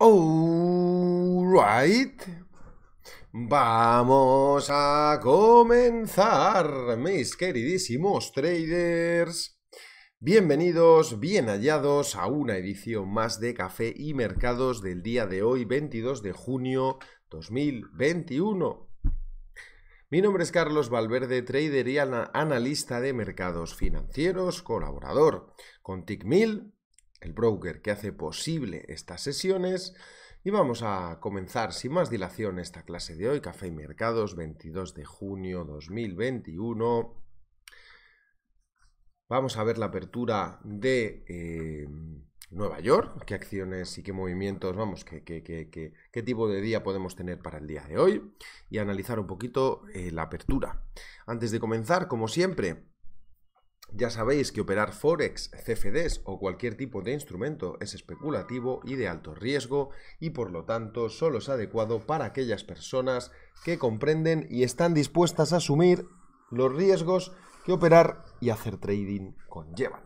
Alright. Vamos a comenzar, mis queridísimos traders. Bienvenidos, bien hallados a una edición más de Café y Mercados del día de hoy, 22 de junio 2021. Mi nombre es Carlos Valverde, trader y analista de mercados financieros, colaborador con TICMIL el broker que hace posible estas sesiones. Y vamos a comenzar sin más dilación esta clase de hoy, Café y Mercados, 22 de junio 2021. Vamos a ver la apertura de em, Nueva York, qué acciones y qué movimientos, vamos, qué, qué, tipo de día podemos tener para el día de hoy y analizar un poquito eh, la apertura. Antes de comenzar, como siempre, ya sabéis que operar Forex, CFDs o cualquier tipo de instrumento es especulativo y de alto riesgo y por lo tanto solo es adecuado para aquellas personas que comprenden y están dispuestas a asumir los riesgos que operar y hacer trading conllevan.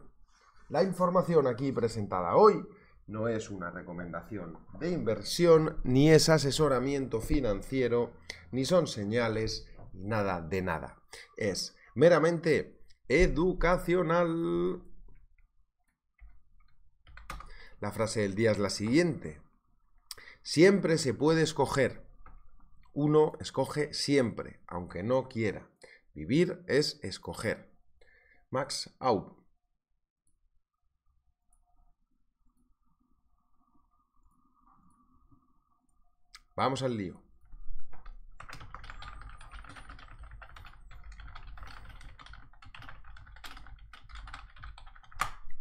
La información aquí presentada hoy no es una recomendación de inversión, ni es asesoramiento financiero, ni son señales, nada de nada. Es meramente educacional. La frase del día es la siguiente. Siempre se puede escoger. Uno escoge siempre, aunque no quiera. Vivir es escoger. Max au. Vamos al lío.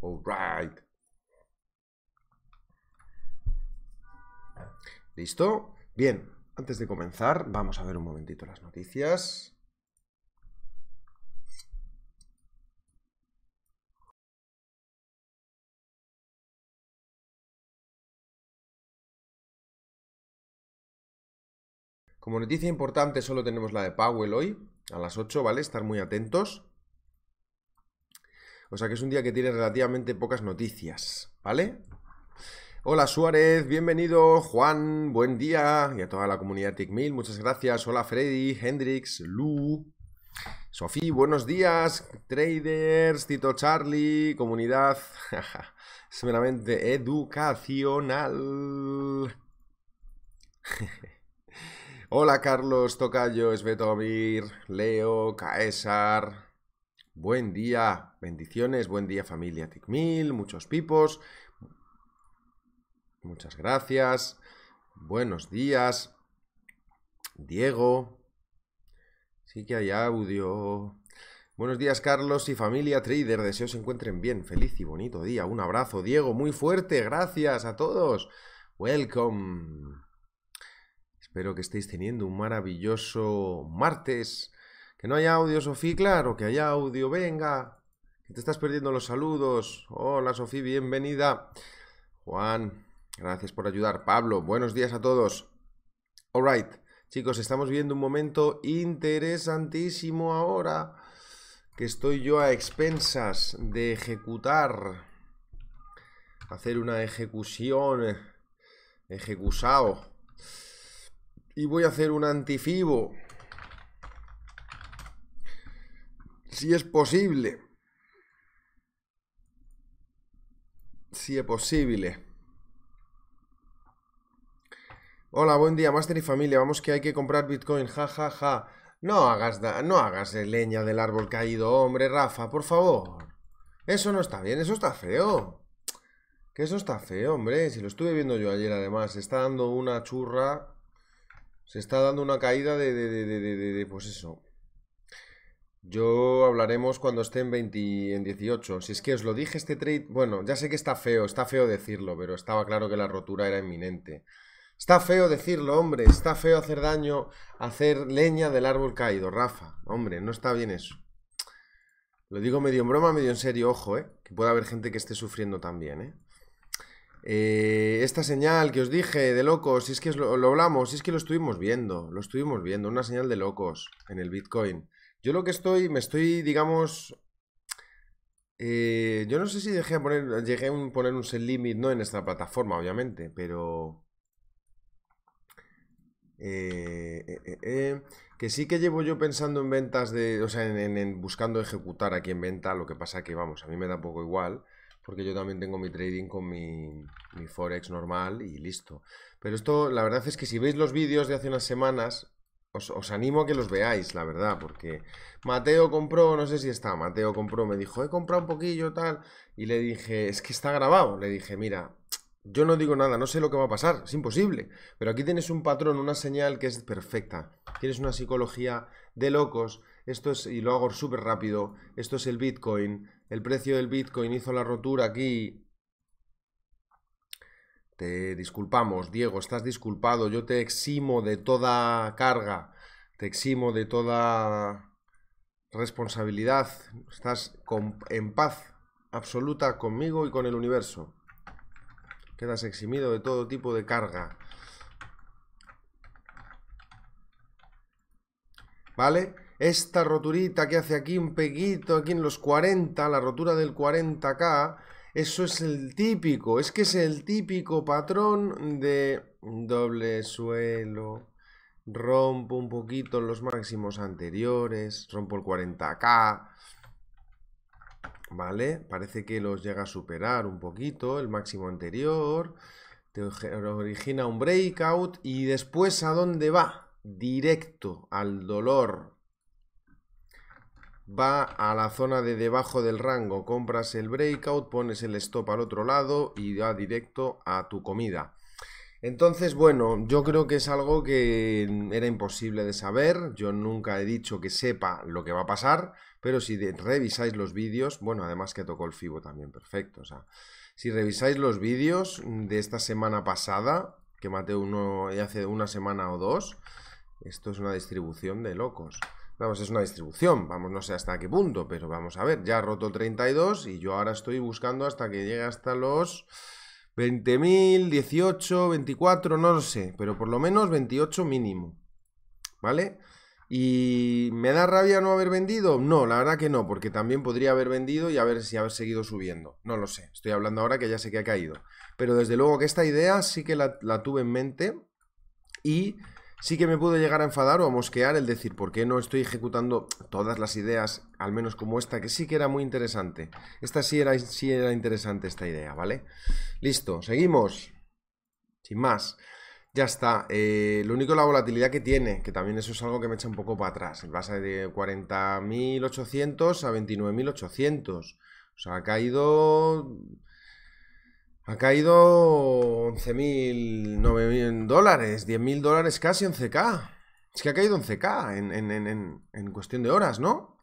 Alright. ¿Listo? Bien, antes de comenzar, vamos a ver un momentito las noticias. Como noticia importante solo tenemos la de Powell hoy, a las 8, ¿vale? Estar muy atentos. O sea que es un día que tiene relativamente pocas noticias, ¿vale? Hola Suárez, bienvenido, Juan, buen día y a toda la comunidad TICMIL, muchas gracias. Hola Freddy, Hendrix, Lu, Sofía, buenos días, traders, Tito Charlie, comunidad, es meramente educacional. Hola Carlos, Tocayo, Amir, Leo, Caesar, Buen día, bendiciones, buen día familia Ticmil, muchos pipos. Muchas gracias. Buenos días. Diego. Sí que hay audio. Buenos días Carlos y familia Trader, deseo se encuentren bien. Feliz y bonito día. Un abrazo, Diego, muy fuerte. Gracias a todos. Welcome. Espero que estéis teniendo un maravilloso martes que no haya audio, Sofía, claro, que haya audio, venga. Que te estás perdiendo los saludos. Hola, Sofía, bienvenida. Juan, gracias por ayudar. Pablo, buenos días a todos. All right. chicos, estamos viendo un momento interesantísimo ahora. Que estoy yo a expensas de ejecutar. Hacer una ejecución. Ejecusao. Y voy a hacer un antifibo. si es posible. Si es posible. Hola, buen día, Master y familia. Vamos que hay que comprar Bitcoin. Ja, ja, ja. No hagas, no hagas leña del árbol caído, hombre, Rafa, por favor. Eso no está bien, eso está feo. Que eso está feo, hombre. Si lo estuve viendo yo ayer, además, se está dando una churra. Se está dando una caída de, de, de, de pues eso. Yo hablaremos cuando esté en, 20, en 18. Si es que os lo dije este trade, bueno, ya sé que está feo, está feo decirlo, pero estaba claro que la rotura era inminente. Está feo decirlo, hombre, está feo hacer daño, hacer leña del árbol caído, Rafa. Hombre, no está bien eso. Lo digo medio en broma, medio en serio, ojo, ¿eh? Que puede haber gente que esté sufriendo también, eh. ¿eh? esta señal que os dije de locos, si es que lo, lo hablamos, si es que lo estuvimos viendo, lo estuvimos viendo, una señal de locos en el Bitcoin. Yo lo que estoy, me estoy, digamos. Eh, yo no sé si dejé poner, llegué a poner un set limit, no en esta plataforma, obviamente, pero. Eh, eh, que sí que llevo yo pensando en ventas de. O sea, en, buscando ejecutar aquí en venta. Lo que pasa que, vamos, a mí me da poco igual. Porque yo también tengo mi trading con mi, mi Forex normal y listo. Pero esto, la verdad es que si veis los vídeos de hace unas semanas, os, os, animo a que los veáis, la verdad, porque Mateo compró, no sé si está, Mateo compró, me dijo, he comprado un poquillo, tal, y le dije, es que está grabado, le dije, mira, yo no digo nada, no sé lo que va a pasar, es imposible, pero aquí tienes un patrón, una señal que es perfecta, tienes una psicología de locos, esto es, y lo hago súper rápido, esto es el Bitcoin, el precio del Bitcoin hizo la rotura aquí, te disculpamos, Diego, estás disculpado, yo te eximo de toda carga, te eximo de toda responsabilidad, estás en paz absoluta conmigo y con el universo. Quedas eximido de todo tipo de carga. ¿Vale? Esta roturita que hace aquí un peguito, aquí en los 40, la rotura del 40K, eso es el típico, es que es el típico patrón de doble suelo, rompo un poquito los máximos anteriores, rompo el 40k, ¿vale? Parece que los llega a superar un poquito el máximo anterior, te origina un breakout y después ¿a dónde va? Directo al dolor, va a la zona de debajo del rango, compras el breakout, pones el stop al otro lado y va directo a tu comida. Entonces, bueno, yo creo que es algo que era imposible de saber. Yo nunca he dicho que sepa lo que va a pasar, pero si revisáis los vídeos, bueno, además que tocó el FIBO también, perfecto. O sea, si revisáis los vídeos de esta semana pasada, que maté uno eh, hace una semana o dos, esto es una distribución de locos. Vamos, es una distribución, vamos, no sé hasta qué punto, pero vamos a ver, ya ha roto 32 y yo ahora estoy buscando hasta que llegue hasta los 20.000, 18, 24, no lo sé, pero por lo menos 28 mínimo, ¿vale? ¿Y me da rabia no haber vendido? No, la verdad que no, porque también podría haber vendido y haber, si haber seguido subiendo. No lo sé, estoy hablando ahora que ya sé que ha caído. Pero desde luego que esta idea sí que la tuve en mente y Sí que me pude llegar a enfadar o a mosquear el decir por qué no estoy ejecutando todas las ideas, al menos como esta, que sí que era muy interesante. Esta sí era, sí era interesante esta idea, ¿vale? Listo, seguimos. Sin más. Ya está. Eh, lo único la volatilidad que tiene, que también eso es algo que me echa un poco para atrás. ser de 40.800 a 29.800. O sea, ha caído ha caído 11.000, 9.000 dólares, 10.000 dólares casi en CK. Es que ha caído en CK en, cuestión de horas, ¿no?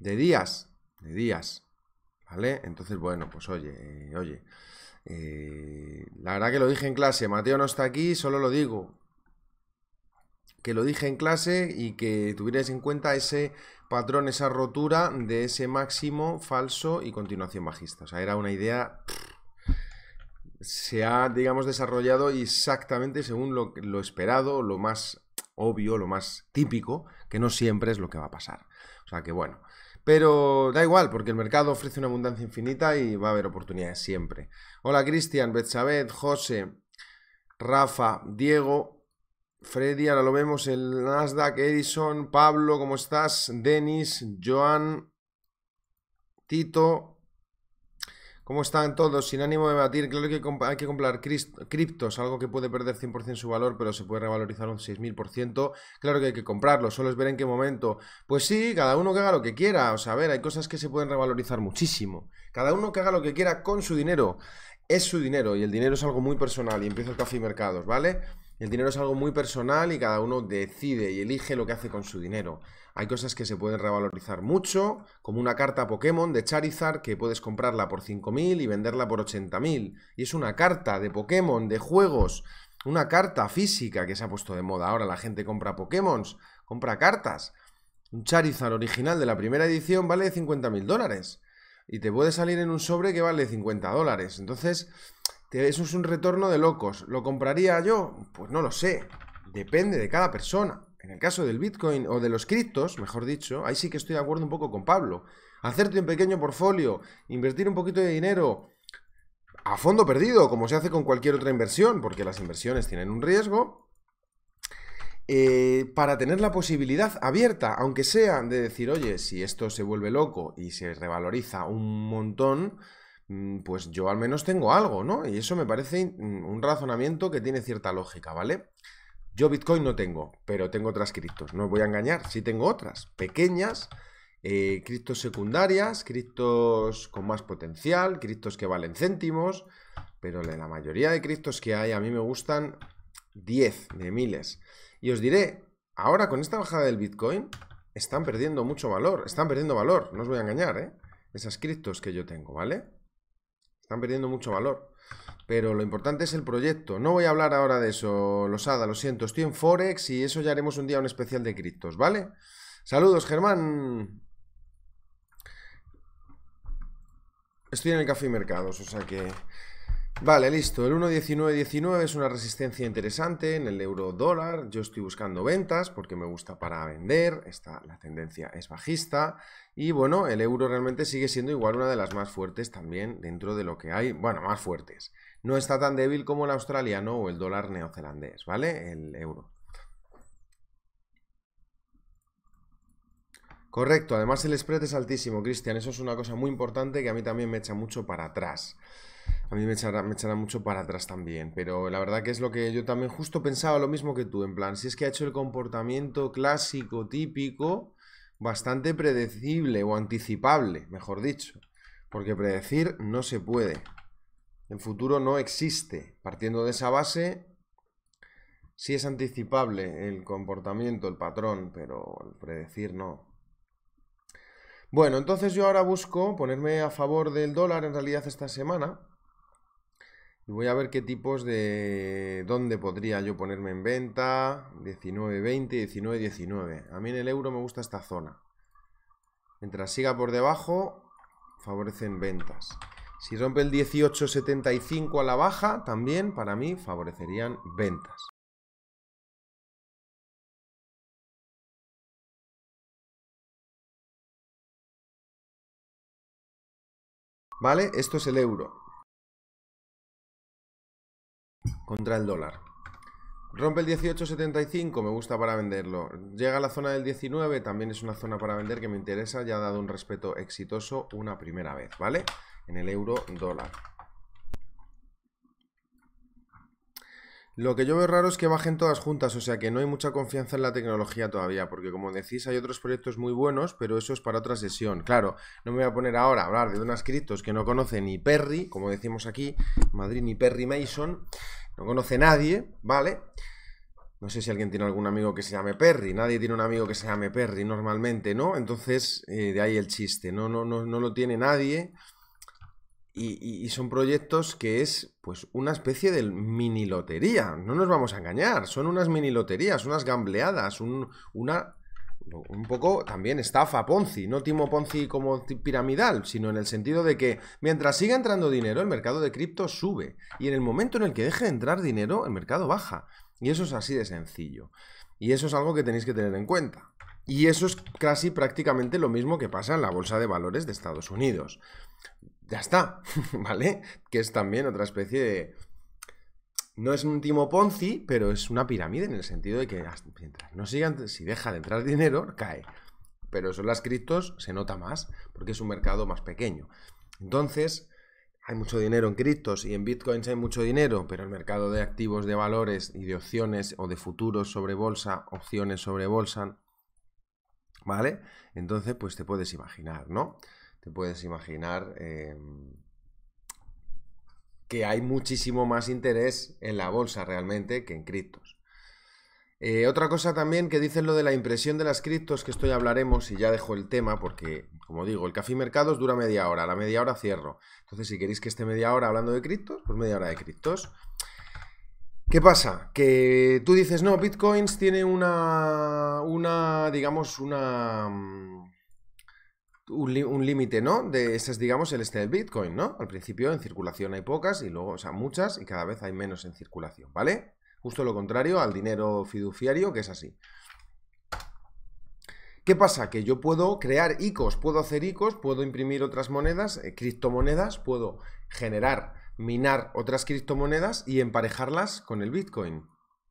De días, de días. ¿Vale? Entonces, bueno, pues oye, eh, oye. Eh, la verdad que lo dije en clase, Mateo no está aquí, solo lo digo. Que lo dije en clase y que tuvierais en cuenta ese patrón, esa rotura de ese máximo falso y continuación bajista. O sea, era una idea se ha, digamos, desarrollado exactamente según lo, esperado, lo más obvio, lo más típico, que no siempre es lo que va a pasar. O sea que bueno, pero da igual, porque el mercado ofrece una abundancia infinita y va a haber oportunidades siempre. Hola Cristian, Betsabet, José, Rafa, Diego, Freddy, ahora lo vemos, el Nasdaq, Edison, Pablo, ¿cómo estás? Denis, Joan, Tito, ¿Cómo están todos? Sin ánimo de batir, claro que hay que comprar criptos, algo que puede perder 100% su valor, pero se puede revalorizar un 6000%. Claro que hay que comprarlo, solo es ver en qué momento. Pues sí, cada uno que haga lo que quiera. O sea, a ver, hay cosas que se pueden revalorizar muchísimo. Cada uno que haga lo que quiera con su dinero. Es su dinero y el dinero es algo muy personal y empieza el café y mercados, ¿vale? El dinero es algo muy personal y cada uno decide y elige lo que hace con su dinero. Hay cosas que se pueden revalorizar mucho, como una carta Pokémon de Charizard que puedes comprarla por 5.000 y venderla por 80.000. Y es una carta de Pokémon, de juegos, una carta física que se ha puesto de moda. Ahora la gente compra Pokémon, compra cartas. Un Charizard original de la primera edición vale 50.000 dólares. Y te puede salir en un sobre que vale 50 dólares. Entonces, eso es un retorno de locos. ¿Lo compraría yo? Pues no lo sé. Depende de cada persona. En el caso del Bitcoin o de los criptos, mejor dicho, ahí sí que estoy de acuerdo un poco con Pablo. Hacerte un pequeño portfolio, invertir un poquito de dinero a fondo perdido, como se hace con cualquier otra inversión, porque las inversiones tienen un riesgo, eh, para tener la posibilidad abierta, aunque sea de decir, oye, si esto se vuelve loco y se revaloriza un montón, mm, pues yo al menos tengo algo, ¿no? Y eso me parece un razonamiento que tiene cierta lógica, ¿vale? Yo Bitcoin no tengo, pero tengo otras criptos. No os voy a engañar, sí tengo otras, pequeñas, eh, criptos secundarias, criptos con más potencial, criptos que valen céntimos, pero la mayoría de criptos que hay a mí me gustan 10 de miles. Y os diré, ahora con esta bajada del Bitcoin, están perdiendo mucho valor, están perdiendo valor, no os voy a engañar, ¿eh? Esas criptos que yo tengo, ¿vale? Están perdiendo mucho valor. Pero lo importante es el proyecto. No voy a hablar ahora de eso, Losada, lo siento. Estoy en Forex y eso ya haremos un día un especial de criptos, ¿vale? Saludos, Germán. Estoy en el café y mercados, o sea que... Vale, listo. El 1.19.19 es una resistencia interesante en el euro dólar. Yo estoy buscando ventas porque me gusta para vender. Esta, la tendencia es bajista. Y bueno, el euro realmente sigue siendo igual una de las más fuertes también dentro de lo que hay. Bueno, más fuertes. No está tan débil como el australiano o el dólar neozelandés, ¿vale? El euro. Correcto. Además el spread es altísimo, Cristian. Eso es una cosa muy importante que a mí también me echa mucho para atrás a mí me echará, mucho para atrás también. Pero la verdad que es lo que yo también justo pensaba lo mismo que tú, en plan, si es que ha hecho el comportamiento clásico, típico, bastante predecible o anticipable, mejor dicho. Porque predecir no se puede. El futuro no existe. Partiendo de esa base, sí es anticipable el comportamiento, el patrón, pero el predecir no. Bueno, entonces yo ahora busco ponerme a favor del dólar en realidad esta semana. Y voy a ver qué tipos de... ¿Dónde podría yo ponerme en venta? 19, 20, 19, 19. A mí en el euro me gusta esta zona. Mientras siga por debajo, favorecen ventas. Si rompe el 18,75 a la baja, también para mí favorecerían ventas. ¿Vale? Esto es el euro contra el dólar. Rompe el 18.75, me gusta para venderlo. Llega a la zona del 19, también es una zona para vender que me interesa. Ya ha dado un respeto exitoso una primera vez, ¿vale? En el euro dólar. Lo que yo veo raro es que bajen todas juntas, o sea que no hay mucha confianza en la tecnología todavía, porque como decís, hay otros proyectos muy buenos, pero eso es para otra sesión. Claro, no me voy a poner ahora a hablar de unas criptos que no conoce ni Perry, como decimos aquí, Madrid ni Perry Mason, no conoce nadie, ¿vale? No sé si alguien tiene algún amigo que se llame Perry, nadie tiene un amigo que se llame Perry normalmente, ¿no? Entonces, eh, de ahí el chiste, no, no, no, no lo tiene nadie. Y, son proyectos que es pues una especie de mini lotería, no nos vamos a engañar, son unas mini loterías, unas gambleadas, un, una un poco también estafa Ponzi, no timo Ponzi como piramidal, sino en el sentido de que mientras siga entrando dinero, el mercado de cripto sube y en el momento en el que deje de entrar dinero, el mercado baja. Y eso es así de sencillo. Y eso es algo que tenéis que tener en cuenta. Y eso es casi prácticamente lo mismo que pasa en la bolsa de valores de Estados Unidos ya está, ¿vale? Que es también otra especie de... No es un timo Ponzi, pero es una pirámide en el sentido de que mientras no sigan, si deja de entrar dinero, cae. Pero eso las criptos se nota más, porque es un mercado más pequeño. Entonces, hay mucho dinero en criptos y en bitcoins hay mucho dinero, pero el mercado de activos, de valores y de opciones o de futuros sobre bolsa, opciones sobre bolsa, ¿vale? Entonces, pues te puedes imaginar, ¿no? te puedes imaginar em, que hay muchísimo más interés en la bolsa realmente que en criptos. Eh, otra cosa también que dicen lo de la impresión de las criptos, que esto ya hablaremos y ya dejo el tema porque, como digo, el café mercados dura media hora, la media hora cierro. Entonces, si queréis que esté media hora hablando de criptos, pues media hora de criptos. ¿Qué pasa? Que tú dices, no, bitcoins tiene una, una, digamos, una mm, un límite, ¿no? De ese es, digamos, el este del Bitcoin, ¿no? Al principio en circulación hay pocas y luego, o sea, muchas y cada vez hay menos en circulación, ¿vale? Justo lo contrario al dinero fiduciario, que es así. ¿Qué pasa? Que yo puedo crear ICOs, puedo hacer ICOs, puedo imprimir otras monedas, eh, criptomonedas, puedo generar, minar otras criptomonedas y emparejarlas con el Bitcoin.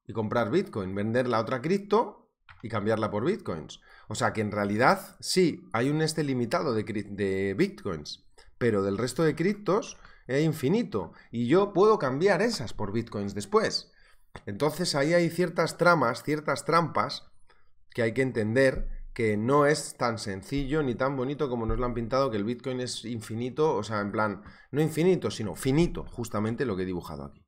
Y comprar Bitcoin, vender la otra cripto y cambiarla por Bitcoins. O sea que en realidad sí, hay un este limitado de, bitcoins, pero del resto de criptos es infinito. Y yo puedo cambiar esas por bitcoins después. Entonces ahí hay ciertas tramas, ciertas trampas que hay que entender que no es tan sencillo ni tan bonito como nos lo han pintado, que el Bitcoin es infinito, o sea, en plan, no infinito, sino finito, justamente lo que he dibujado aquí.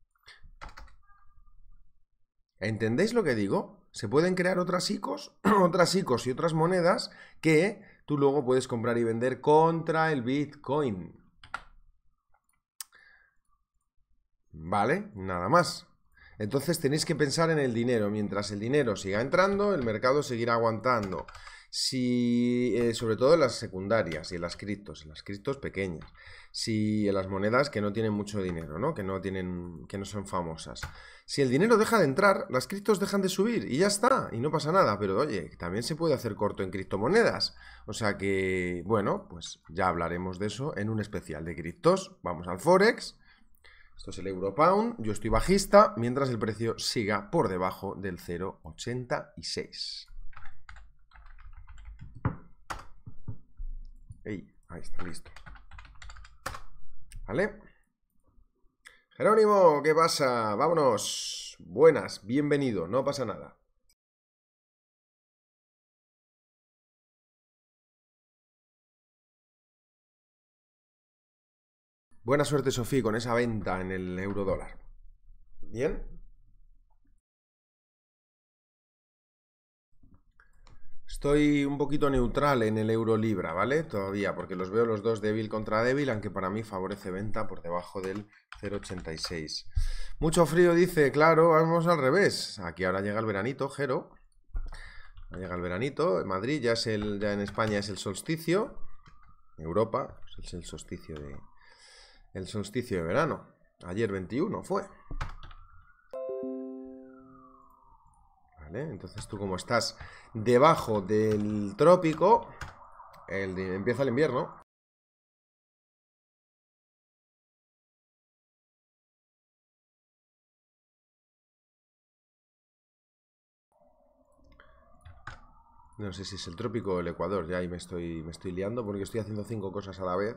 ¿Entendéis lo que digo? se pueden crear otras ICOs, otras ICOs y otras monedas que tú luego puedes comprar y vender contra el Bitcoin. ¿Vale? Nada más. Entonces tenéis que pensar en el dinero. Mientras el dinero siga entrando, el mercado seguirá aguantando. Si, eh, sobre todo en las secundarias y en las criptos, en las criptos pequeñas, si en las monedas que no tienen mucho dinero, ¿no? Que no tienen, que no son famosas. Si el dinero deja de entrar, las criptos dejan de subir y ya está, y no pasa nada. Pero oye, también se puede hacer corto en criptomonedas. O sea que, bueno, pues ya hablaremos de eso en un especial de criptos. Vamos al Forex. Esto es el euro pound. Yo estoy bajista mientras el precio siga por debajo del 0,86. Ey, ahí está, listo. ¿Vale? Jerónimo, ¿qué pasa? Vámonos. Buenas, bienvenido, no pasa nada. Buena suerte, Sofía, con esa venta en el euro dólar. Bien, Estoy un poquito neutral en el euro libra, ¿vale? Todavía, porque los veo los dos débil contra débil, aunque para mí favorece venta por debajo del 0,86. Mucho frío dice, claro, vamos al revés. Aquí ahora llega el veranito, Jero. llega el veranito, en Madrid ya es el, ya en España es el solsticio. Europa pues es el solsticio de, el solsticio de verano. Ayer 21 fue. ¿eh? Entonces tú como estás debajo del trópico, el empieza el invierno. No sé si es el trópico o el Ecuador, ya ahí me estoy, me estoy liando porque estoy haciendo cinco cosas a la vez.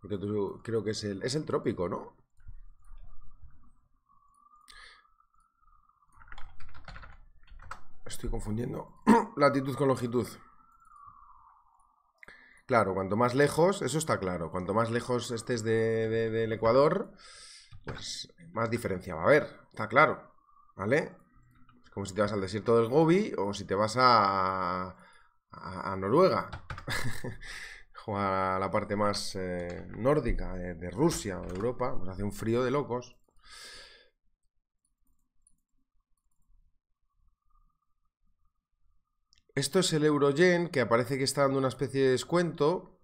Porque creo que es el trópico, ¿no? Estoy confundiendo latitud con longitud. Claro, cuanto más lejos, eso está claro, cuanto más lejos estés del Ecuador, pues más diferencia va a haber, está claro, ¿vale? Es como si te vas al desierto del Gobi o si te vas a, Noruega o a la parte más eh, nórdica de, de Rusia o de Europa, pues hace un frío de locos. Esto es el Euroyen, que aparece que está dando una especie de descuento.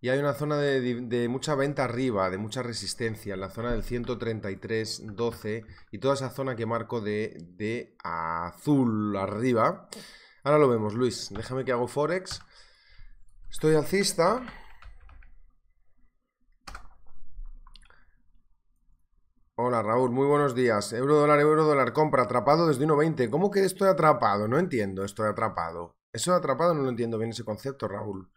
Y hay una zona de, mucha venta arriba, de mucha resistencia, en la zona del 133.12 y toda esa zona que marco de, de azul arriba. Ahora lo vemos, Luis. Déjame que hago Forex. Estoy alcista. Hola Raúl, muy buenos días. Euro dólar, euro dólar, compra, atrapado desde 1.20. ¿Cómo que estoy atrapado? No entiendo, estoy atrapado. Eso de atrapado no lo entiendo bien ese concepto, Raúl.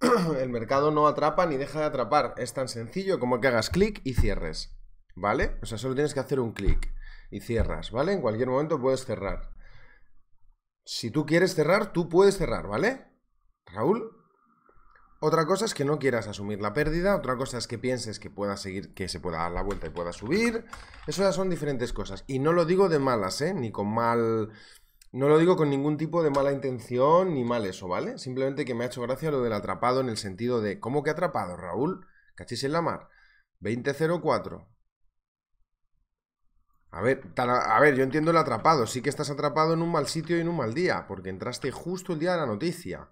El mercado no atrapa ni deja de atrapar. Es tan sencillo como que hagas clic y cierres. ¿Vale? O sea, solo tienes que hacer un clic y cierras, ¿vale? En cualquier momento puedes cerrar. Si tú quieres cerrar, tú puedes cerrar, ¿vale? Raúl, otra cosa es que no quieras asumir la pérdida, otra cosa es que pienses que pueda seguir, que se pueda dar la vuelta y pueda subir. Eso ya son diferentes cosas. Y no lo digo de malas, ¿eh? Ni con mal. No lo digo con ningún tipo de mala intención ni mal eso, ¿vale? Simplemente que me ha hecho gracia lo del atrapado en el sentido de. ¿Cómo que atrapado, Raúl? ¿Cachis en la mar? 2004. A ver, a ver, yo entiendo el atrapado. Sí que estás atrapado en un mal sitio y en un mal día, porque entraste justo el día de la noticia.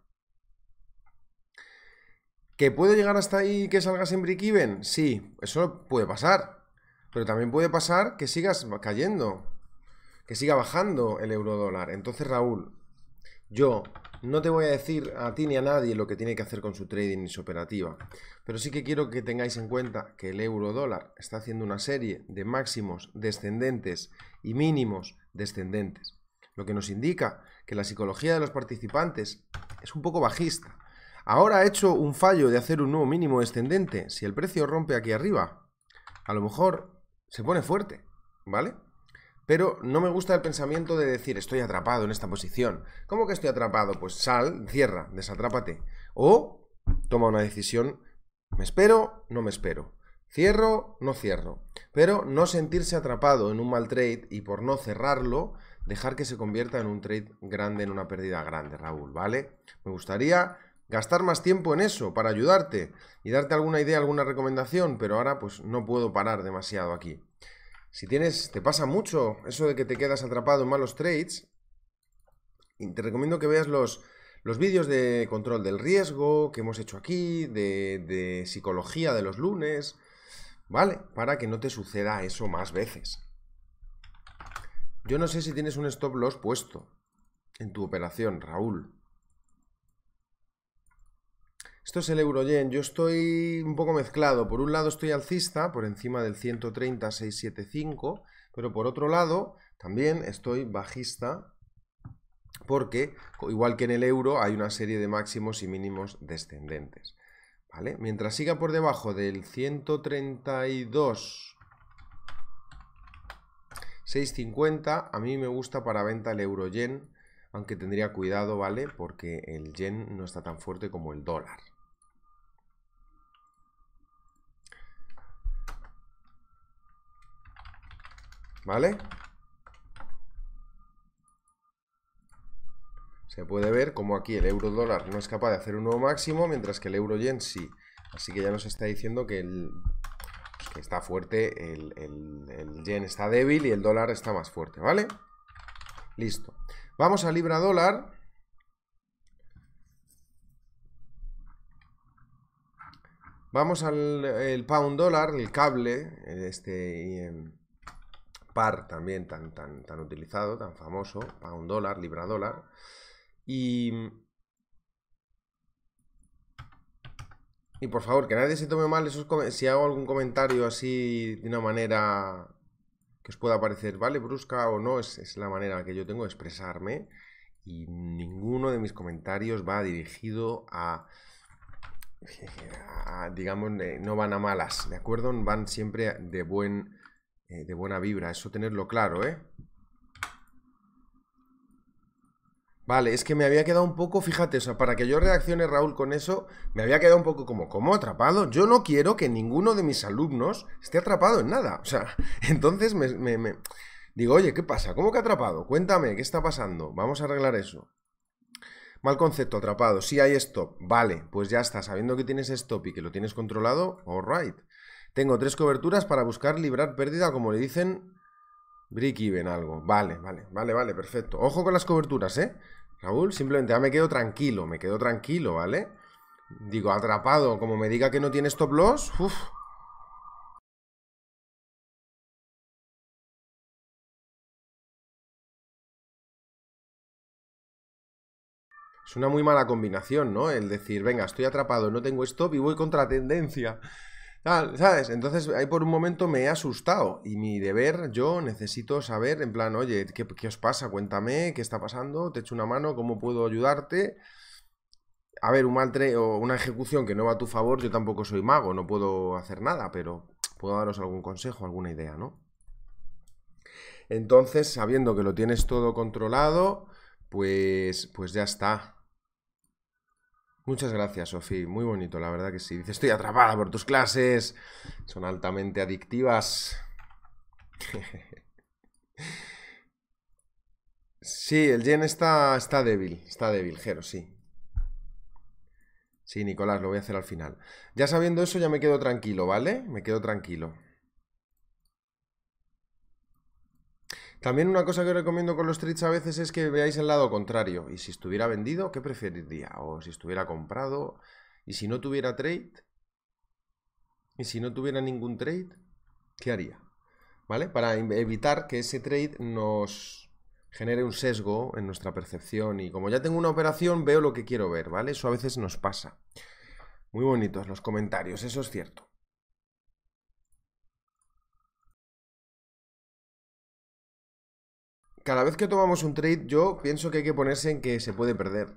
¿Que puede llegar hasta ahí que salgas en break-even? Sí, eso puede pasar. Pero también puede pasar que sigas cayendo, que siga bajando el euro dólar. Entonces, Raúl, yo no te voy a decir a ti ni a nadie lo que tiene que hacer con su trading ni su operativa, pero sí que quiero que tengáis en cuenta que el euro dólar está haciendo una serie de máximos descendentes y mínimos descendentes, lo que nos indica que la psicología de los participantes es un poco bajista. Ahora ha hecho un fallo de hacer un nuevo mínimo descendente. Si el precio rompe aquí arriba, a lo mejor se pone fuerte, ¿vale? Pero no me gusta el pensamiento de decir estoy atrapado en esta posición. ¿Cómo que estoy atrapado? Pues sal, cierra, desatrápate. O toma una decisión, me espero, no me espero. Cierro, no cierro. Pero no sentirse atrapado en un mal trade y por no cerrarlo, dejar que se convierta en un trade grande, en una pérdida grande, Raúl, ¿vale? Me gustaría gastar más tiempo en eso para ayudarte y darte alguna idea, alguna recomendación, pero ahora pues no puedo parar demasiado aquí. Si tienes, te pasa mucho eso de que te quedas atrapado en malos trades, te recomiendo que veas los, los vídeos de control del riesgo que hemos hecho aquí, de, de psicología de los lunes, ¿vale? Para que no te suceda eso más veces. Yo no sé si tienes un stop loss puesto en tu operación, Raúl. Esto es el Euro Yen, Yo estoy un poco mezclado. Por un lado estoy alcista, por encima del 130,675, pero por otro lado también estoy bajista, porque igual que en el euro hay una serie de máximos y mínimos descendentes. ¿Vale? Mientras siga por debajo del 132,650, a mí me gusta para venta el Euro Yen, aunque tendría cuidado, ¿vale? Porque el yen no está tan fuerte como el dólar. ¿Vale? Se puede ver como aquí el euro dólar no es capaz de hacer un nuevo máximo, mientras que el euro yen sí. Así que ya nos está diciendo que, el, pues está fuerte, el, yen está débil y el dólar está más fuerte, ¿vale? Listo. Vamos a libra dólar. Vamos al pound dólar, el cable, este par también tan, tan, tan utilizado, tan famoso, a un dólar, libra dólar. Y, y por favor, que nadie se tome mal esos si hago algún comentario así de una manera que os pueda parecer, vale, brusca o no, es, la manera que yo tengo de expresarme y ninguno de mis comentarios va dirigido a digamos, eh, no van a malas, ¿de acuerdo? Van siempre de buen eh, de buena vibra. Eso tenerlo claro, ¿eh? Vale, es que me había quedado un poco, fíjate, o sea, para que yo reaccione Raúl con eso, me había quedado un poco como, ¿cómo atrapado? Yo no quiero que ninguno de mis alumnos esté atrapado en nada. O sea, entonces me, me... digo, oye, ¿qué pasa? ¿Cómo que atrapado? Cuéntame, ¿qué está pasando? Vamos a arreglar eso. Mal concepto, atrapado. Sí hay stop. Vale, pues ya está. Sabiendo que tienes stop y que lo tienes controlado, alright. Tengo tres coberturas para buscar librar pérdida, como le dicen. bricky even algo. Vale, vale, vale, vale, perfecto. Ojo con las coberturas, ¿eh? Raúl, simplemente ya ah, me quedo tranquilo, me quedo tranquilo, ¿vale? Digo, atrapado, como me diga que no tiene stop loss, uff, Es una muy mala combinación, ¿no? El decir, venga, estoy atrapado, no tengo stop y voy contra tendencia. ¿sabes? Entonces ahí por un momento me he asustado y mi deber, yo necesito saber, en plan, oye, ¿qué, os pasa? Cuéntame, ¿qué está pasando? ¿Te echo una mano? ¿Cómo puedo ayudarte? A ver, un maltre o una ejecución que no va a tu favor, yo tampoco soy mago, no puedo hacer nada, pero puedo daros algún consejo, alguna idea, ¿no? Entonces, sabiendo que lo tienes todo controlado, pues, pues ya está. Muchas gracias, Sofi. Muy bonito, la verdad que sí. Dice, estoy atrapada por tus clases. Son altamente adictivas. sí, el yen está, está débil. Está débil, Jero, sí. Sí, Nicolás, lo voy a hacer al final. Ya sabiendo eso, ya me quedo tranquilo, ¿vale? Me quedo tranquilo. También una cosa que recomiendo con los trades a veces es que veáis el lado contrario. Y si estuviera vendido, ¿qué preferiría? O si estuviera comprado. Y si no tuviera trade. Y si no tuviera ningún trade, ¿qué haría? ¿Vale? Para em, evitar que ese trade nos genere un sesgo en nuestra percepción. Y como ya tengo una operación, veo lo que quiero ver, ¿vale? Eso a veces nos pasa. Muy bonitos los comentarios, eso es cierto. cada vez que tomamos un trade, yo pienso que hay que ponerse en que se puede perder.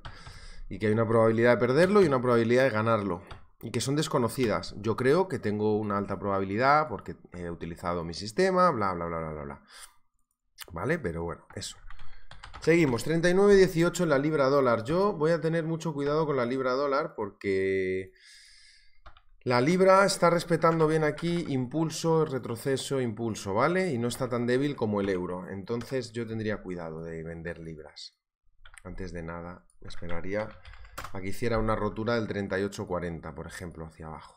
Y que hay una probabilidad de perderlo y una probabilidad de ganarlo. Y que son desconocidas. Yo creo que tengo una alta probabilidad porque he utilizado mi sistema, bla, bla, bla, bla, bla, bla. ¿Vale? Pero bueno, eso. Seguimos, 39.18 en la libra dólar. Yo voy a tener mucho cuidado con la libra dólar porque la libra está respetando bien aquí impulso, retroceso, impulso, ¿vale? Y no está tan débil como el euro. Entonces yo tendría cuidado de vender libras. Antes de nada, me esperaría a que hiciera una rotura del 38.40, por ejemplo, hacia abajo.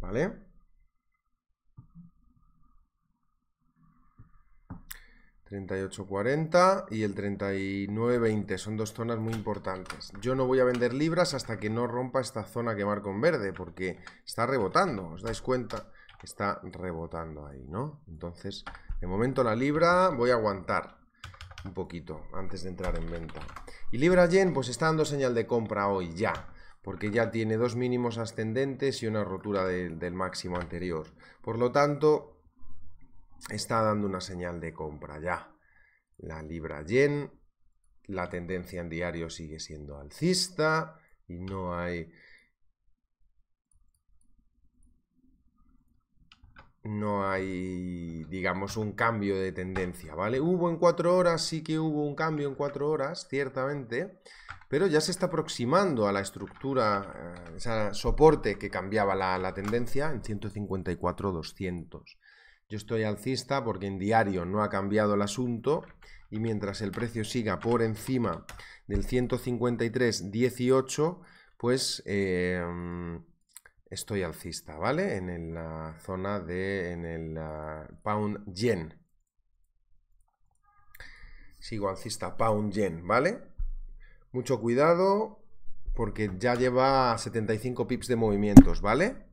¿Vale? 38.40 y el 39.20. Son dos zonas muy importantes. Yo no voy a vender libras hasta que no rompa esta zona que marco en verde, porque está rebotando. ¿Os dais cuenta? Está rebotando ahí, ¿no? Entonces, de momento la libra voy a aguantar un poquito antes de entrar en venta. Y libra yen, pues está dando señal de compra hoy ya. Porque ya tiene dos mínimos ascendentes y una rotura del máximo anterior. Por lo tanto, está dando una señal de compra ya. La libra yen, la tendencia en diario sigue siendo alcista y no hay... No hay, digamos, un cambio de tendencia, ¿vale? Hubo en cuatro horas, sí que hubo un cambio en cuatro horas, ciertamente, pero ya se está aproximando a la estructura, eh, ese soporte que cambiaba la, la tendencia en 154-200. Yo estoy alcista porque en diario no ha cambiado el asunto y mientras el precio siga por encima del 153.18, pues eh, estoy alcista, ¿vale? En la zona de, en el pound yen. Sigo alcista, pound yen, ¿vale? Mucho cuidado porque ya lleva 75 pips de movimientos, ¿vale?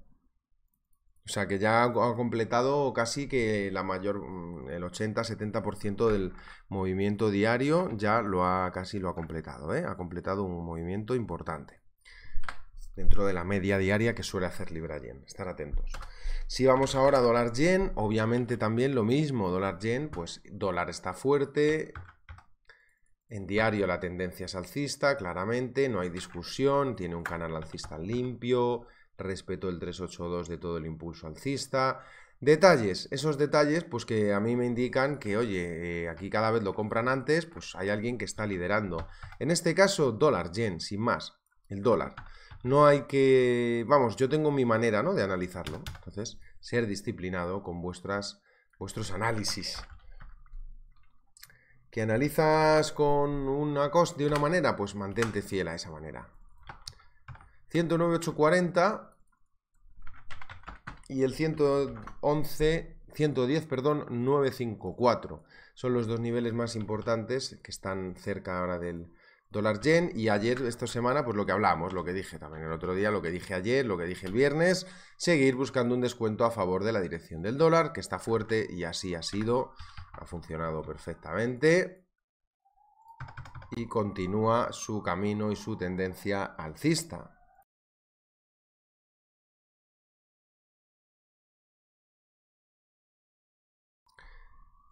O sea, que ya ha completado casi que la mayor, mm, el 80-70% del movimiento diario ya lo ha casi lo ha completado, ¿eh? Ha completado un movimiento importante dentro de la media diaria que suele hacer Libra Yen. Estar atentos. Si vamos ahora a dólar yen, obviamente también lo mismo. Dólar yen, pues dólar está fuerte. En diario la tendencia es alcista, claramente, no hay discusión, tiene un canal alcista limpio, Respeto el 382 de todo el impulso alcista. Detalles, esos detalles pues que a mí me indican que, oye, eh, aquí cada vez lo compran antes, pues hay alguien que está liderando. En este caso, dólar, yen, sin más, el dólar. No hay que, vamos, yo tengo mi manera, ¿no?, de analizarlo. Entonces, ser disciplinado con vuestras, vuestros análisis que analizas con una cosa de una manera, pues mantente fiel a esa manera. 109.840 y el 111, 110, perdón, 954. Son los dos niveles más importantes que están cerca ahora del dólar yen y ayer, esta semana, pues lo que hablamos, lo que dije también el otro día, lo que dije ayer, lo que dije el viernes, seguir buscando un descuento a favor de la dirección del dólar, que está fuerte y así ha sido, ha funcionado perfectamente y continúa su camino y su tendencia alcista.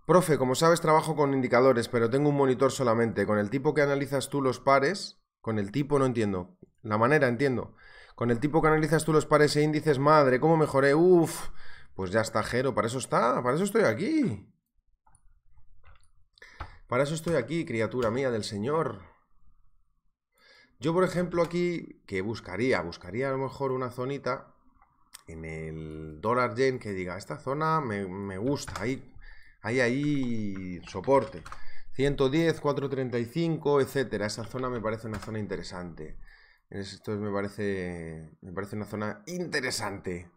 Profe, como sabes, trabajo con indicadores, pero tengo un monitor solamente. Con el tipo que analizas tú los pares, con el tipo no entiendo. La manera entiendo. Con el tipo que analizas tú los pares e índices, madre, ¿cómo mejoré? Uf, pues ya está, Jero, para eso está, para eso estoy aquí. Para eso estoy aquí, criatura mía del Señor. Yo, por ejemplo, aquí, que buscaría? Buscaría a lo mejor una zonita en el dólar yen que diga, esta zona me, me gusta, ahí hay ahí soporte. 110, 435, etcétera. Esa zona me parece una zona interesante. Esto me parece, me parece una zona interesante.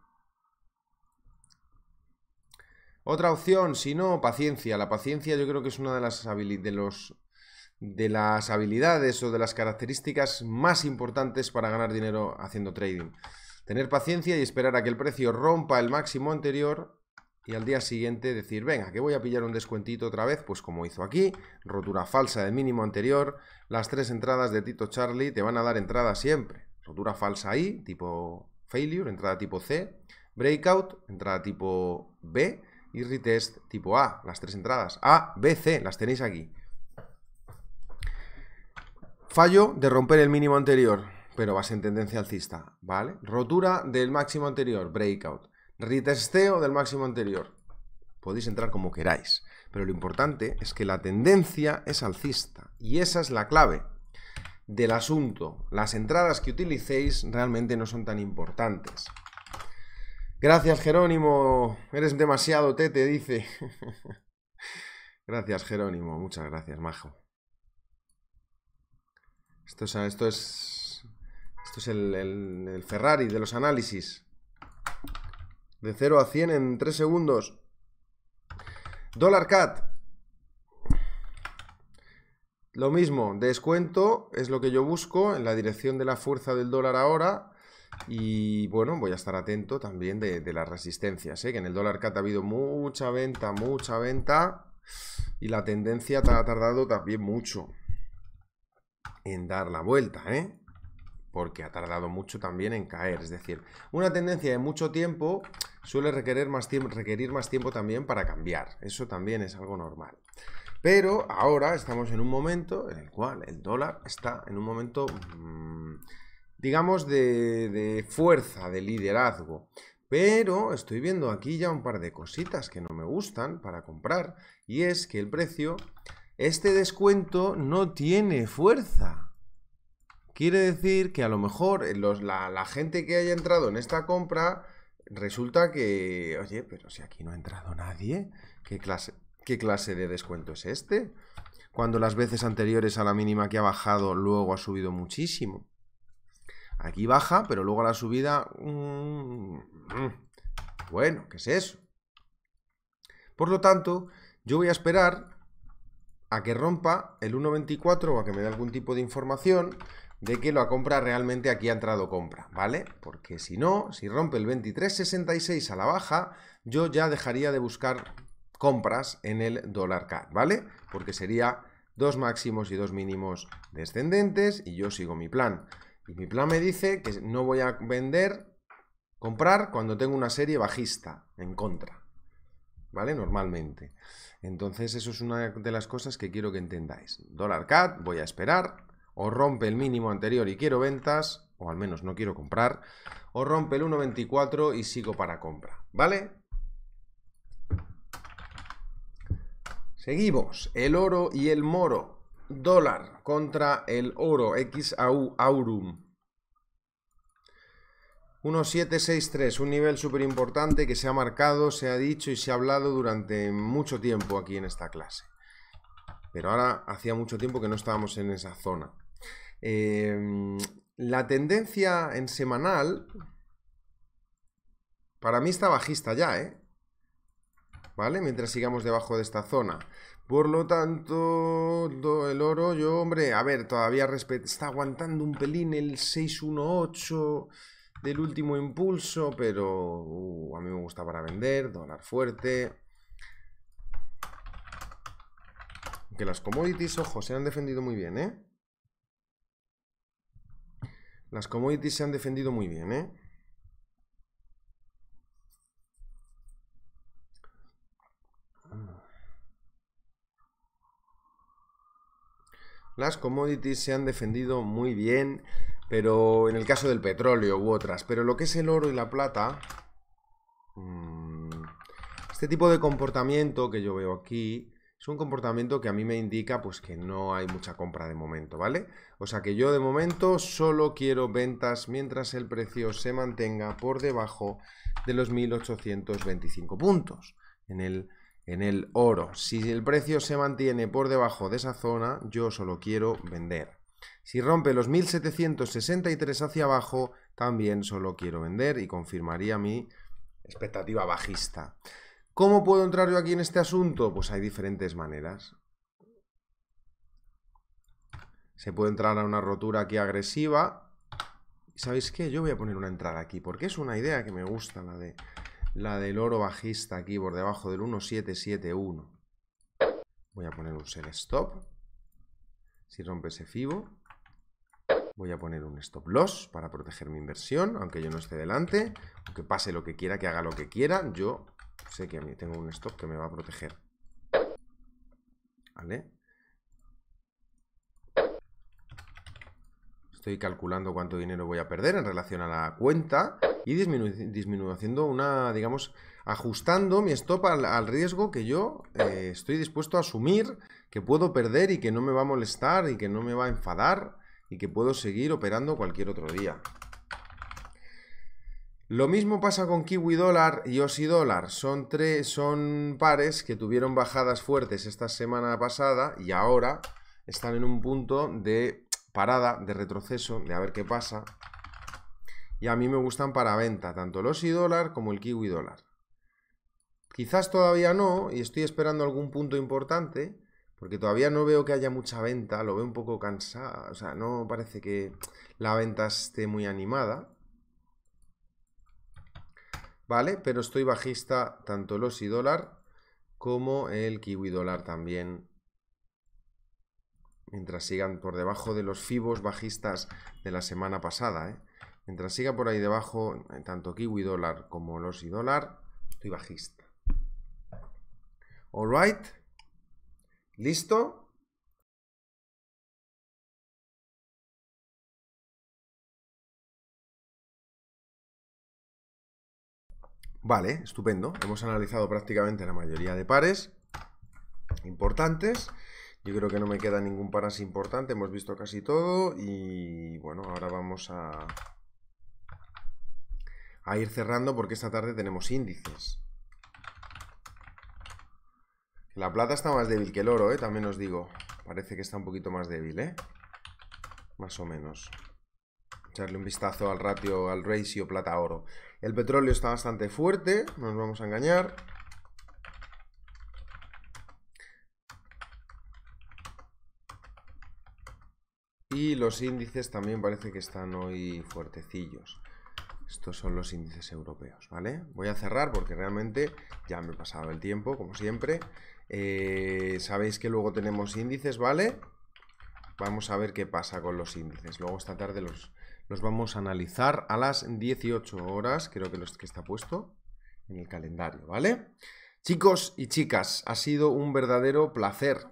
Otra opción, si no, paciencia. La paciencia yo creo que es una de las, de las habilidades o de las características más importantes para ganar dinero haciendo trading. Tener paciencia y esperar a que el precio rompa el máximo anterior y al día siguiente decir, venga, que voy a pillar un descuentito otra vez, pues como hizo aquí, rotura falsa del mínimo anterior, las tres entradas de Tito Charlie te van a dar entrada siempre. Rotura falsa ahí, tipo failure, entrada tipo C, breakout, entrada tipo B y retest tipo A, las tres entradas. A, B, C, las tenéis aquí. Fallo de romper el mínimo anterior, pero vas en tendencia alcista, ¿vale? Rotura del máximo anterior, breakout. Ritesteo del máximo anterior. Podéis entrar como queráis. Pero lo importante es que la tendencia es alcista. Y esa es la clave del asunto. Las entradas que utilicéis realmente no son tan importantes. Gracias, Jerónimo. Eres demasiado tete, dice. gracias, Jerónimo. Muchas gracias, Majo. Esto es, esto es, esto es el Ferrari de los análisis. De 0 a 100 en 3 segundos. dólar Cat. Lo mismo, descuento es lo que yo busco en la dirección de la fuerza del dólar ahora. Y bueno, voy a estar atento también de, las resistencias, ¿eh? que en el dólar cat ha habido mucha venta, mucha venta. Y la tendencia ha tardado también mucho en dar la vuelta, ¿eh? porque ha tardado mucho también en caer. Es decir, una tendencia de mucho tiempo suele requerir más, tiempo, requerir más tiempo también para cambiar. Eso también es algo normal. Pero ahora estamos en un momento en el cual el dólar está en un momento, mm, digamos, de, fuerza, de liderazgo. Pero estoy viendo aquí ya un par de cositas que no me gustan para comprar. Y es que el precio, este descuento no tiene fuerza. Quiere decir que a lo mejor eh, la, la, gente que haya entrado en esta compra Resulta que, oye, pero si aquí no ha entrado nadie, ¿qué clase, qué clase de descuento es este? Cuando las veces anteriores a la mínima que ha bajado, luego ha subido muchísimo. Aquí baja, pero luego la subida... Mm, mm, bueno, ¿qué es eso? Por lo tanto, yo voy a esperar a que rompa el 1.24 o a que me dé algún tipo de información de que la compra realmente aquí ha entrado compra, ¿vale? Porque si no, si rompe el 23.66 a la baja, yo ya dejaría de buscar compras en el dólar CAD, ¿vale? Porque sería dos máximos y dos mínimos descendentes y yo sigo mi plan. Y mi plan me dice que no voy a vender, comprar cuando tengo una serie bajista en contra, ¿vale? Normalmente. Entonces eso es una de las cosas que quiero que entendáis. Dólar CAD, voy a esperar, o rompe el mínimo anterior y quiero ventas, o al menos no quiero comprar, o rompe el 1.24 y sigo para compra, ¿vale? Seguimos, el oro y el moro, dólar contra el oro, XAU, aurum. 1763, un nivel súper importante que se ha marcado, se ha dicho y se ha hablado durante mucho tiempo aquí en esta clase. Pero ahora hacía mucho tiempo que no estábamos en esa zona. Em, la tendencia en semanal para mí está bajista ya, ¿eh? ¿Vale? Mientras sigamos debajo de esta zona. Por lo tanto, el oro, yo, hombre, a ver, todavía está aguantando un pelín el 618 del último impulso, pero uh, a mí me gusta para vender, dólar fuerte. Que las commodities, ojo, se han defendido muy bien, ¿eh? Las commodities se han defendido muy bien, ¿eh? Las commodities se han defendido muy bien, pero en el caso del petróleo u otras. Pero lo que es el oro y la plata... Mm, este tipo de comportamiento que yo veo aquí es un comportamiento que a mí me indica pues que no hay mucha compra de momento, ¿vale? O sea que yo de momento solo quiero ventas mientras el precio se mantenga por debajo de los 1825 puntos en el, en el oro. Si el precio se mantiene por debajo de esa zona, yo solo quiero vender. Si rompe los 1763 hacia abajo, también solo quiero vender y confirmaría mi expectativa bajista. ¿Cómo puedo entrar yo aquí en este asunto? Pues hay diferentes maneras. Se puede entrar a una rotura aquí agresiva. ¿Sabéis qué? Yo voy a poner una entrada aquí, porque es una idea que me gusta, la, de, la del oro bajista aquí por debajo del 1771. Voy a poner un sell stop. Si rompe ese FIBO. Voy a poner un stop loss para proteger mi inversión, aunque yo no esté delante. Aunque pase lo que quiera, que haga lo que quiera, yo sé que a mí tengo un stop que me va a proteger. Estoy calculando cuánto dinero voy a perder en relación a la cuenta y disminuyendo una, digamos, ajustando mi stop al, riesgo que yo eh, estoy dispuesto a asumir que puedo perder y que no me va a molestar y que no me va a enfadar y que puedo seguir operando cualquier otro día. Lo mismo pasa con Kiwi Dólar y Osi Dólar. Son, son pares que tuvieron bajadas fuertes esta semana pasada y ahora están en un punto de parada, de retroceso, de a ver qué pasa. Y a mí me gustan para venta, tanto el Osi Dólar como el Kiwi Dólar. Quizás todavía no, y estoy esperando algún punto importante, porque todavía no veo que haya mucha venta, lo veo un poco cansado, o sea, no parece que la venta esté muy animada. ¿vale? Pero estoy bajista tanto el y dólar como el kiwi dólar también. Mientras sigan por debajo de los fibos bajistas de la semana pasada, ¿eh? Mientras siga por ahí debajo, eh, tanto kiwi dólar como los y dólar, estoy bajista. Alright. ¿Listo? Vale, estupendo. Hemos analizado prácticamente la mayoría de pares importantes. Yo creo que no me queda ningún par así importante. Hemos visto casi todo y bueno, ahora vamos a, a ir cerrando porque esta tarde tenemos índices. La plata está más débil que el oro, ¿eh? también os digo. Parece que está un poquito más débil, ¿eh? Más o menos echarle un vistazo al ratio, al ratio plata-oro. El petróleo está bastante fuerte, no nos vamos a engañar. Y los índices también parece que están hoy fuertecillos. Estos son los índices europeos, ¿vale? Voy a cerrar porque realmente ya me he pasado el tiempo, como siempre. Eh, sabéis que luego tenemos índices, ¿vale? Vamos a ver qué pasa con los índices. Luego esta tarde los, nos vamos a analizar a las 18 horas, creo que los que está puesto en el calendario, ¿vale? Chicos y chicas, ha sido un verdadero placer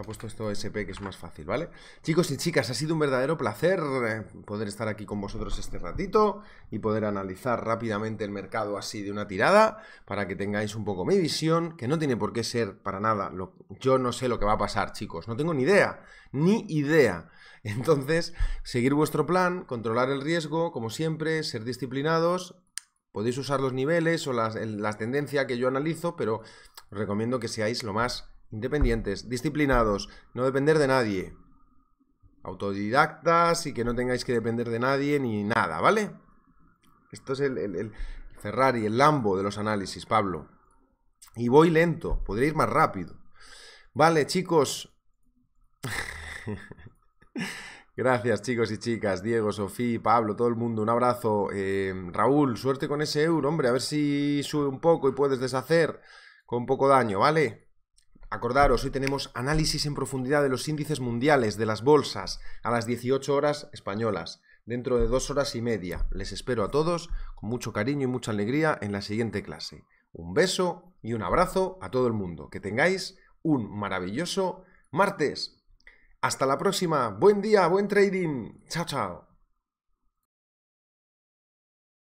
ha puesto esto SP que es más fácil, ¿vale? Chicos y chicas, ha sido un verdadero placer eh, poder estar aquí con vosotros este ratito y poder analizar rápidamente el mercado así de una tirada para que tengáis un poco mi visión, que no tiene por qué ser para nada. yo no sé lo que va a pasar, chicos, no tengo ni idea, ni idea. Entonces, seguir vuestro plan, controlar el riesgo, como siempre, ser disciplinados podéis usar los niveles o las, las tendencias que yo analizo, pero os recomiendo que seáis lo más independientes, disciplinados, no depender de nadie, autodidactas y que no tengáis que depender de nadie ni nada, ¿vale? Esto es el, Ferrari, el Lambo de los análisis, Pablo. Y voy lento, podría ir más rápido. Vale, chicos. Gracias, chicos y chicas. Diego, Sofía, Pablo, todo el mundo. Un abrazo. Eh, Raúl, suerte con ese euro, hombre. A ver si sube un poco y puedes deshacer con poco daño, ¿vale? Acordaros, hoy tenemos análisis en profundidad de los índices mundiales de las bolsas a las 18 horas españolas, dentro de dos horas y media. Les espero a todos con mucho cariño y mucha alegría en la siguiente clase. Un beso y un abrazo a todo el mundo. Que tengáis un maravilloso martes. Hasta la próxima. Buen día, buen trading. Chao, chao.